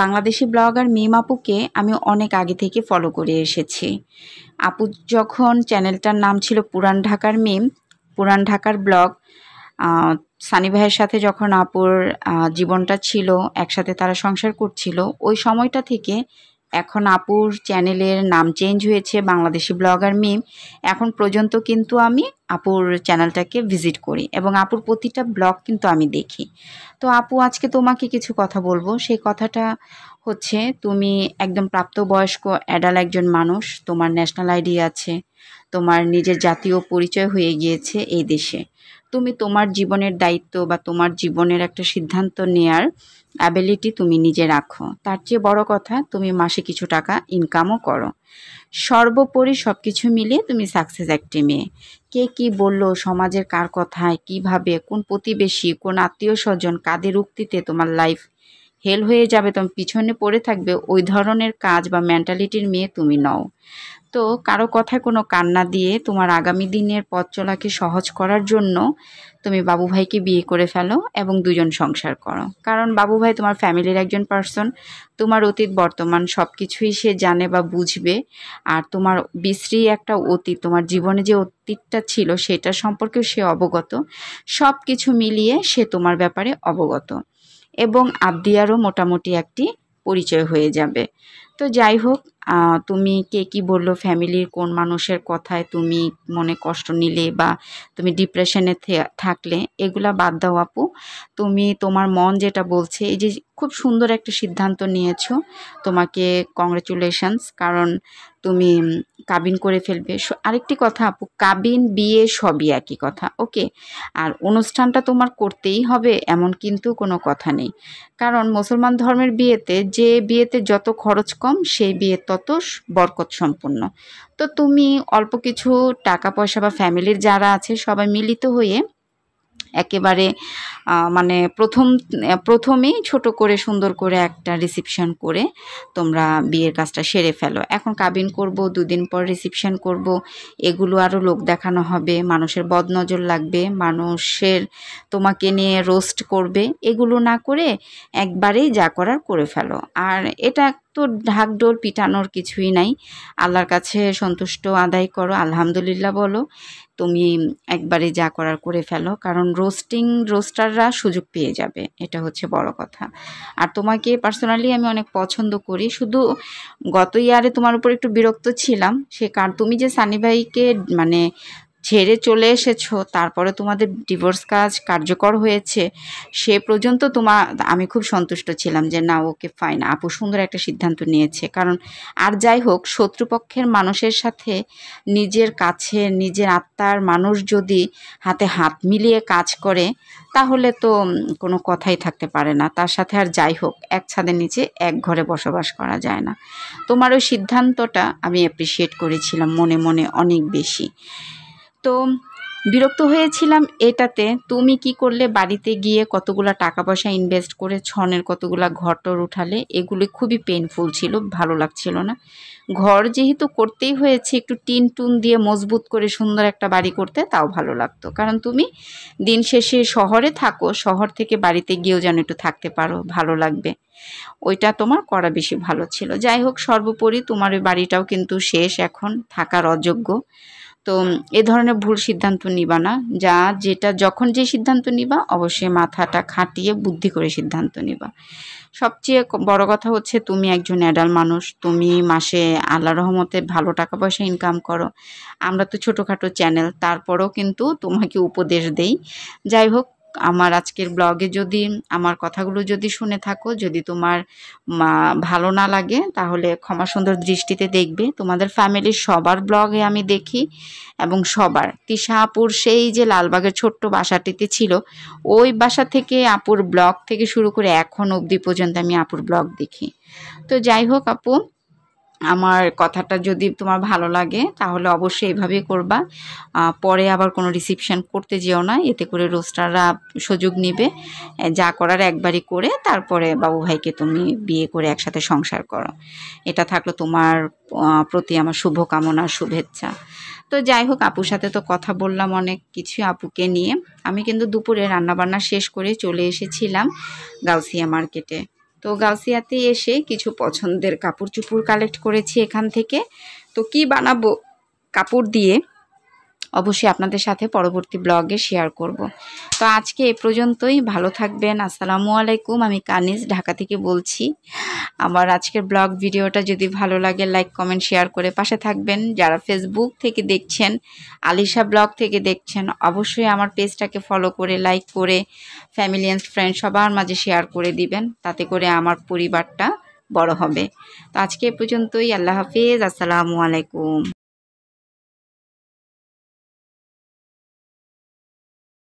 Bangladeshi blogger মিম আপুকে আমি অনেক আগে থেকে ফলো করে এসেছি আপু যখন চ্যানেলটার নাম ছিল পুরান ঢাকার মিম পুরান ঢাকার ব্লগ সানি ভাইয়ের সাথে যখন আপুর জীবনটা ছিল একসাথে তারা সংসার করছিল ওই সময়টা থেকে এখন আপুর চ্যানেলের নাম চেঞ্জ হয়েছে বাংলাদেশি ব্লগার মিম এখন পর্যন্ত কিন্তু আমি আপুর চ্যানেলটাকে ভিজিট করি এবং আপুর প্রতিটা ব্লগ কিন্তু আমি দেখি তো আপু আজকে তোমাকে কিছু কথা বলবো সেই কথাটা হচ্ছে তুমি একদম প্রাপ্তবয়স্ক অ্যাডাল একজন মানুষ তোমার ন্যাশনাল আইডি আছে তোমার নিজের জাতীয় পরিচয় হয়ে গিয়েছে এই দেশে তুমি তোমার জীবনের দায়িত্ব বা তোমার জীবনের একটা সিদ্ধান্ত নেয়ার অ্যাবিলিটি তুমি নিজে রাখো তার চেয়ে বড় কথা তুমি মাসে কিছু টাকা ইনকামও করো সর্বোপরি সব কিছু মিলিয়ে তুমি সাকসেস একটি মেয়ে কে কি বলল সমাজের কার কথায় কিভাবে কোন প্রতিবেশী কোন আত্মীয় স্বজন কাদের উক্তিতে তোমার লাইফ হেল হয়ে যাবে তোমার পিছনে পড়ে থাকবে ওই ধরনের কাজ বা মেন্টালিটির মেয়ে তুমি নও তো কারো কথায় কোনো কান্না দিয়ে তোমার আগামী দিনের পথ চলাকে সহজ করার জন্য তুমি বাবু ভাইকে বিয়ে করে ফেলো এবং দুজন সংসার করো কারণ বাবু ভাই তোমার ফ্যামিলির একজন পার্সন তোমার অতীত বর্তমান সব কিছুই সে জানে বা বুঝবে আর তোমার বিশ্রী একটা অতীত তোমার জীবনে যে অতীতটা ছিল সেটা সম্পর্কেও সে অবগত সব কিছু মিলিয়ে সে তোমার ব্যাপারে অবগত এবং আবদিয়ারও মোটামুটি একটি পরিচয় হয়ে যাবে তো যাই হোক তুমি কে কি বললো ফ্যামিলির কোন মানুষের কথায় তুমি মনে কষ্ট নিলে বা তুমি ডিপ্রেশনে থাকলে এগুলা বাদ দাও আপু তুমি তোমার মন যেটা বলছে এই যে খুব সুন্দর একটা সিদ্ধান্ত নিয়েছো তোমাকে কংগ্রেচুলেশনস কারণ তুমি কাবিন করে ফেলবে আরেকটি কথা আপু কাবিন বিয়ে সবই একই কথা ওকে আর অনুষ্ঠানটা তোমার করতেই হবে এমন কিন্তু কোনো কথা নেই কারণ মুসলমান ধর্মের বিয়েতে যে বিয়েতে যত খরচ কম সেই বিয়ে তত বরকত সম্পন্ন তো তুমি অল্প কিছু টাকা পয়সা বা ফ্যামিলির যারা আছে সবাই মিলিত হয়ে একেবারে মানে প্রথম প্রথমেই ছোট করে সুন্দর করে একটা রিসিপশন করে তোমরা বিয়ের কাজটা সেরে ফেলো এখন কাবিন করব দুদিন পর রিসিপশন করব এগুলো আরও লোক দেখানো হবে মানুষের বদনজর লাগবে মানুষের তোমাকে নিয়ে রোস্ট করবে এগুলো না করে একবারেই যা করার করে ফেলো আর এটা তো ঢাকডোল পিটানোর কিছুই নাই আল্লাহর কাছে সন্তুষ্ট আদায় করো আলহামদুলিল্লাহ বলো তুমি একবারে যা করার করে ফেলো কারণ রোস্টিং রোস্টাররা সুযোগ পেয়ে যাবে এটা হচ্ছে বড় কথা আর তোমাকে পার্সোনালি আমি অনেক পছন্দ করি শুধু গত ইয়ারে তোমার উপর একটু বিরক্ত ছিলাম সে কার তুমি যে সানি ভাইকে মানে ছেড়ে চলে এসেছো তারপরে তোমাদের ডিভোর্স কাজ কার্যকর হয়েছে সে পর্যন্ত তোমার আমি খুব সন্তুষ্ট ছিলাম যে না ওকে ফাইন আপু সুন্দর একটা সিদ্ধান্ত নিয়েছে কারণ আর যাই হোক শত্রুপক্ষের মানুষের সাথে নিজের কাছে নিজের আত্মার মানুষ যদি হাতে হাত মিলিয়ে কাজ করে তাহলে তো কোনো কথাই থাকতে পারে না তার সাথে আর যাই হোক এক ছাদের নিচে এক ঘরে বসবাস করা যায় না তোমার ওই সিদ্ধান্তটা আমি অ্যাপ্রিসিয়েট করেছিলাম মনে মনে অনেক বেশি তো বিরক্ত হয়েছিলাম এটাতে তুমি কি করলে বাড়িতে গিয়ে কতগুলা টাকা পয়সা ইনভেস্ট করে ছনের কতগুলা ঘটর উঠালে এগুলি খুবই পেনফুল ছিল ভালো লাগছিল না ঘর যেহেতু করতেই হয়েছে একটু টিন টুন দিয়ে মজবুত করে সুন্দর একটা বাড়ি করতে তাও ভালো লাগতো কারণ তুমি দিন শেষে শহরে থাকো শহর থেকে বাড়িতে গিয়েও যেন একটু থাকতে পারো ভালো লাগবে ওইটা তোমার করা বেশি ভালো ছিল যাই হোক সর্বোপরি তোমার ওই বাড়িটাও কিন্তু শেষ এখন থাকার অযোগ্য তো এ ধরনের ভুল সিদ্ধান্ত নিবা না যা যেটা যখন যে সিদ্ধান্ত নিবা অবশ্যই মাথাটা খাটিয়ে বুদ্ধি করে সিদ্ধান্ত নিবা সবচেয়ে বড় কথা হচ্ছে তুমি একজন অ্যাডাল মানুষ তুমি মাসে আল্লাহ রহমতে ভালো টাকা পয়সা ইনকাম করো আমরা তো ছোটোখাটো চ্যানেল তারপরেও কিন্তু তোমাকে উপদেশ দেই যাই হোক আমার আজকের ব্লগে যদি আমার কথাগুলো যদি শুনে থাকো যদি তোমার ভালো না লাগে তাহলে ক্ষমা সুন্দর দৃষ্টিতে দেখবে তোমাদের ফ্যামিলির সবার ব্লগে আমি দেখি এবং সবার আপুর সেই যে লালবাগের ছোট্ট বাসাটিতে ছিল ওই বাসা থেকে আপুর ব্লগ থেকে শুরু করে এখন অবধি পর্যন্ত আমি আপুর ব্লগ দেখি তো যাই হোক আপু আমার কথাটা যদি তোমার ভালো লাগে তাহলে অবশ্যই এভাবে করবা পরে আবার কোনো রিসিপশান করতে যেও না এতে করে রোস্টাররা সুযোগ নেবে যা করার একবারই করে তারপরে বাবু ভাইকে তুমি বিয়ে করে একসাথে সংসার করো এটা থাকলো তোমার প্রতি আমার শুভকামনা শুভেচ্ছা তো যাই হোক আপুর সাথে তো কথা বললাম অনেক কিছু আপুকে নিয়ে আমি কিন্তু দুপুরে রান্নাবান্না শেষ করে চলে এসেছিলাম গাউসিয়া মার্কেটে তো গাউসিয়াতে এসে কিছু পছন্দের কাপড় চুপড় কালেক্ট করেছি এখান থেকে তো কি বানাবো কাপড় দিয়ে অবশ্যই আপনাদের সাথে পরবর্তী ব্লগে শেয়ার করব। তো আজকে এ পর্যন্তই ভালো থাকবেন আসসালামু আলাইকুম আমি কানিজ ঢাকা থেকে বলছি আমার আজকের ব্লগ ভিডিওটা যদি ভালো লাগে লাইক কমেন্ট শেয়ার করে পাশে থাকবেন যারা ফেসবুক থেকে দেখছেন আলিশা ব্লগ থেকে দেখছেন অবশ্যই আমার পেজটাকে ফলো করে লাইক করে ফ্যামিলি অ্যান্ড ফ্রেন্ড সবার মাঝে শেয়ার করে দিবেন তাতে করে আমার পরিবারটা বড় হবে তো আজকে এ পর্যন্তই আল্লাহ হাফিজ আসসালামু আলাইকুম